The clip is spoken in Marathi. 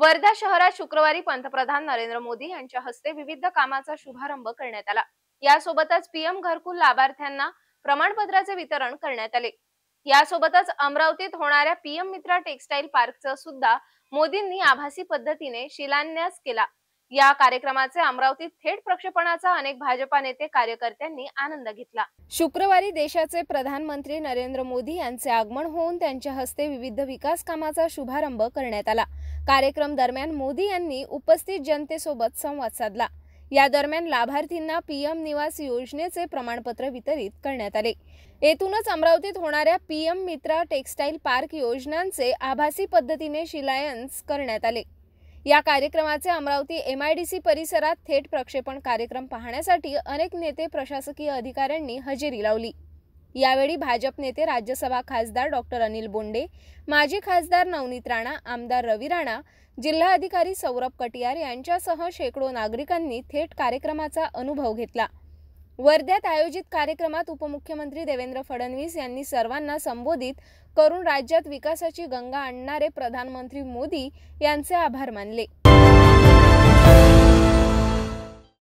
वर्धा शहरात शुक्रवारी पंतप्रधान नरेंद्र मोदी यांच्या हस्ते विविध कामाचा शुभारंभ करण्यात आला यासोबतच पीएम घरकुल लाभार्थ्यांना प्रमाणपत्राचे वितरण करण्यात आले यासोबतच अमरावतीत होणाऱ्या पीएम मित्रा टेक्सटाईल पार्कचं सुद्धा मोदींनी आभासी पद्धतीने शिलान्यास केला या कार्यक्रमाचे अमरावतीत थेट प्रक्षेपणाचा अनेक भाजपा नेते कार्यकर्त्यांनी आनंद घेतला शुक्रवारी देशाचे प्रधानमंत्री नरेंद्र मोदी यांचे आगमन होऊन त्यांच्या हस्ते विविध विकास कामाचा शुभारंभ करण्यात आला कार्यक्रम दरम्यान मोदी यांनी उपस्थित जनतेसोबत संवाद साधला या दरम्यान लाभार्थींना पीएम निवास योजनेचे प्रमाणपत्र वितरित करण्यात आले येथूनच अमरावतीत होणाऱ्या पीएम मित्रा टेक्स्टाईल पार्क योजनांचे आभासी पद्धतीने शिलायन्स करण्यात आले या कार्यक्रमाचे Amravati M I D C परिसरात थेट प्रक्षेपण कार्यक्रम पाहण्यासाठी अनेक नेते प्रशासकीय अधिकाऱ्यांनी हजेरी लावली यावेळी भाजप नेते राज्यसभा खासदार डॉक्टर अनिल बोंडे माजी खासदार नवनीत राणा आमदार रवी राणा जिल्हा अधिकारी सौरभ कटियार यांच्यासह शेकडो नागरिकांनी थेट कार्यक्रमाचा अनुभव घेतला वर्ध्यात आयोजित कार्यक्रमात उपमुख्यमंत्री देवेंद्र फडणवीस यांनी सर्वांना संबोधित करून राज्यात विकासाची गंगा आणणारे प्रधानमंत्री मोदी यांचे आभार मानले